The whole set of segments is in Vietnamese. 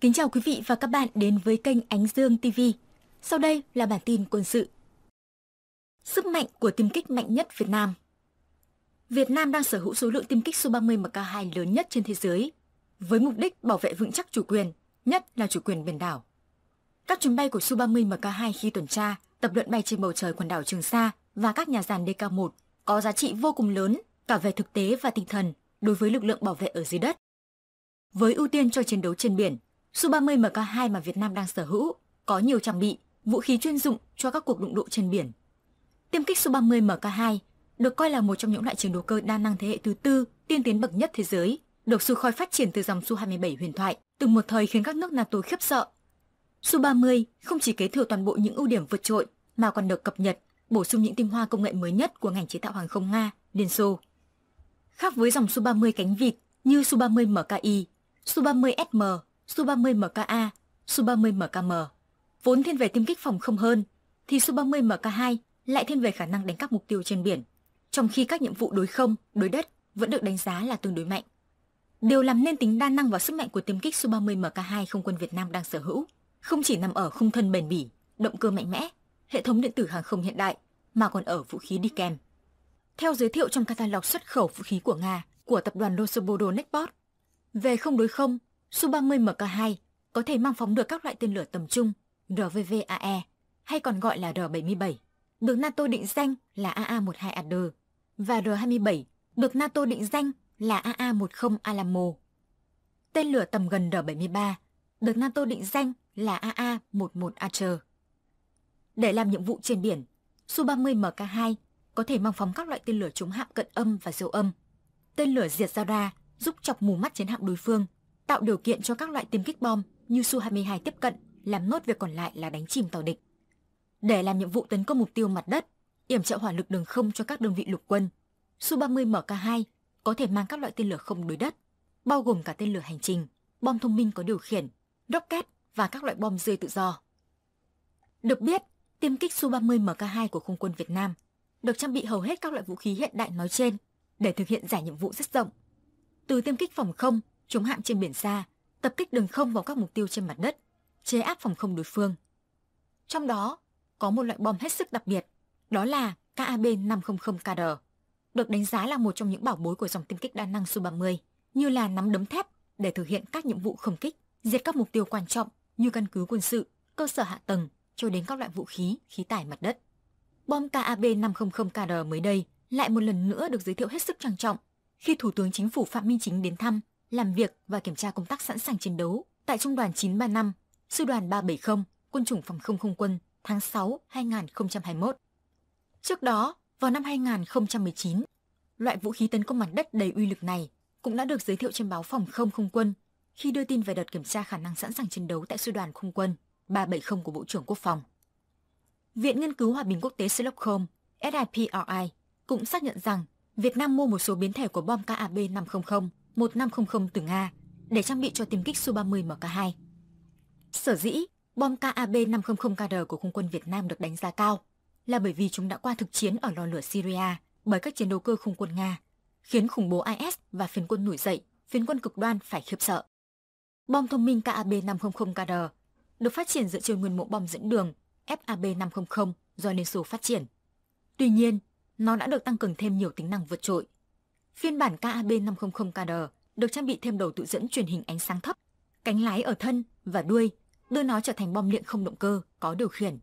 Kính chào quý vị và các bạn đến với kênh Ánh Dương TV. Sau đây là bản tin quân sự. Sức mạnh của tiêm kích mạnh nhất Việt Nam Việt Nam đang sở hữu số lượng tiêm kích Su-30 Mk2 lớn nhất trên thế giới, với mục đích bảo vệ vững chắc chủ quyền, nhất là chủ quyền biển đảo. Các chuyến bay của Su-30 Mk2 khi tuần tra, tập luyện bay trên bầu trời quần đảo Trường Sa và các nhà giàn DK-1 có giá trị vô cùng lớn cả về thực tế và tinh thần đối với lực lượng bảo vệ ở dưới đất. Với ưu tiên cho chiến đấu trên biển, Su-30 MK2 mà Việt Nam đang sở hữu có nhiều trang bị, vũ khí chuyên dụng cho các cuộc đụng độ trên biển. Tiêm kích Su-30 MK2 được coi là một trong những loại chiến đấu cơ đa năng thế hệ thứ tư tiên tiến bậc nhất thế giới, được Sukhoi phát triển từ dòng Su-27 huyền thoại, từng một thời khiến các nước NATO khiếp sợ. Su-30 không chỉ kế thừa toàn bộ những ưu điểm vượt trội mà còn được cập nhật, bổ sung những tinh hoa công nghệ mới nhất của ngành chế tạo hàng không Nga, Liên Xô. Khác với dòng Su-30 cánh vịt như Su-30 MKI, Su-30SM Su-30MKA, Su-30MKM. Vốn thiên về tiêm kích phòng không hơn, thì Su-30MK2 lại thiên về khả năng đánh các mục tiêu trên biển, trong khi các nhiệm vụ đối không, đối đất vẫn được đánh giá là tương đối mạnh. Điều làm nên tính đa năng và sức mạnh của tiêm kích Su-30 MK2 không quân Việt Nam đang sở hữu không chỉ nằm ở khung thân bền bỉ, động cơ mạnh mẽ, hệ thống điện tử hàng không hiện đại mà còn ở vũ khí đi kèm. Theo giới thiệu trong catalog xuất khẩu vũ khí của Nga của tập đoàn Rosobodo Nexport, về không đối không, Su-30 MK2 có thể mang phóng được các loại tên lửa tầm trung RVVAE hay còn gọi là R-77, được NATO định danh là AA-12 Adder và R-27 được NATO định danh là AA-10 Alamo. Tên lửa tầm gần R-73 được NATO định danh là AA-11 Archer. Để làm nhiệm vụ trên biển, Su-30 MK2 có thể mang phóng các loại tên lửa chống hạm cận âm và siêu âm. Tên lửa diệt radar giúp chọc mù mắt chiến hạm đối phương – tạo điều kiện cho các loại tiêm kích bom như Su-22 tiếp cận, làm nốt việc còn lại là đánh chìm tàu địch. Để làm nhiệm vụ tấn công mục tiêu mặt đất, yểm trợ hỏa lực đường không cho các đơn vị lục quân, Su-30 MK2 có thể mang các loại tên lửa không đối đất, bao gồm cả tên lửa hành trình, bom thông minh có điều khiển, rocket và các loại bom rơi tự do. Được biết, tiêm kích Su-30 MK2 của Không quân Việt Nam được trang bị hầu hết các loại vũ khí hiện đại nói trên để thực hiện giải nhiệm vụ rất rộng. Từ tiêm kích phòng không chống hạm trên biển xa, tập kích đường không vào các mục tiêu trên mặt đất, chế áp phòng không đối phương. Trong đó, có một loại bom hết sức đặc biệt, đó là KAB-500KD, được đánh giá là một trong những bảo bối của dòng tiêm kích đa năng Su-30, như là nắm đấm thép để thực hiện các nhiệm vụ không kích, diệt các mục tiêu quan trọng như căn cứ quân sự, cơ sở hạ tầng, cho đến các loại vũ khí, khí tải mặt đất. Bom KAB-500KD mới đây lại một lần nữa được giới thiệu hết sức trang trọng khi Thủ tướng Chính phủ Phạm Minh Chính đến thăm làm việc và kiểm tra công tác sẵn sàng chiến đấu tại Trung đoàn 935, Sư đoàn 370, Quân chủng Phòng không Không quân tháng 6 2021. Trước đó, vào năm 2019, loại vũ khí tấn công mặt đất đầy uy lực này cũng đã được giới thiệu trên báo Phòng không Không quân khi đưa tin về đợt kiểm tra khả năng sẵn sàng chiến đấu tại Sư đoàn Không quân 370 của Bộ trưởng Quốc phòng. Viện Nghiên cứu Hòa bình Quốc tế Sherlock SIPRI, cũng xác nhận rằng Việt Nam mua một số biến thể của bom KAB-500 1500 từ Nga để trang bị cho tiêm kích Su-30 MK2. Sở dĩ, bom KAB-500KR của không quân Việt Nam được đánh giá cao là bởi vì chúng đã qua thực chiến ở lò lửa Syria bởi các chiến đấu cơ không quân Nga, khiến khủng bố IS và phiến quân nổi dậy, phiến quân cực đoan phải khiếp sợ. Bom thông minh KAB-500KR được phát triển dựa trên nguyên mẫu bom dẫn đường FAB-500 do Liên Xô phát triển. Tuy nhiên, nó đã được tăng cường thêm nhiều tính năng vượt trội Phiên bản kab 500 kd được trang bị thêm đầu tự dẫn truyền hình ánh sáng thấp, cánh lái ở thân và đuôi, đưa nó trở thành bom điện không động cơ có điều khiển.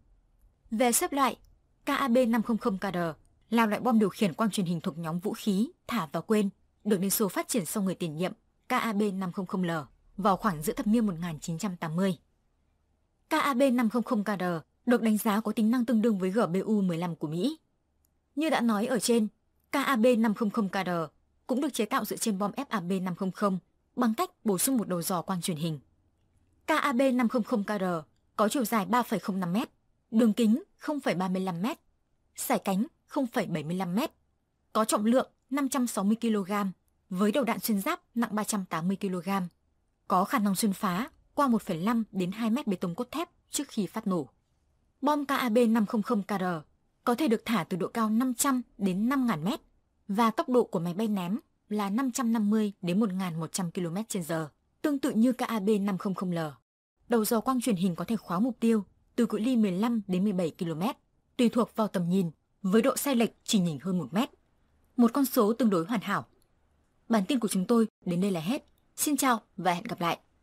Về xếp loại, kab 500 kd là loại bom điều khiển quang truyền hình thuộc nhóm vũ khí thả và quên, được Liên Xô phát triển sau người tiền nhiệm KAB500L vào khoảng giữa thập niên 1980. kab 500 kd được đánh giá có tính năng tương đương với GBU-15 của Mỹ. Như đã nói ở trên, kab 500 kd cũng được chế tạo dựa trên bom FAB-500 bằng cách bổ sung một đầu dò quang truyền hình. KAB-500KR có chiều dài 3,05 m, đường kính 0,35 m, sải cánh 0,75 m, có trọng lượng 560 kg với đầu đạn xuyên giáp nặng 380 kg, có khả năng xuyên phá qua 1,5 đến 2 m bê tông cốt thép trước khi phát nổ. Bom KAB-500KR có thể được thả từ độ cao 500 đến 5.000 mét và tốc độ của máy bay ném là 550 đến 1.100 km h tương tự như KAB-500L. Đầu dò quang truyền hình có thể khóa mục tiêu từ cự ly 15 đến 17 km, tùy thuộc vào tầm nhìn, với độ sai lệch chỉ nhỉnh hơn 1 mét. Một con số tương đối hoàn hảo. Bản tin của chúng tôi đến đây là hết. Xin chào và hẹn gặp lại.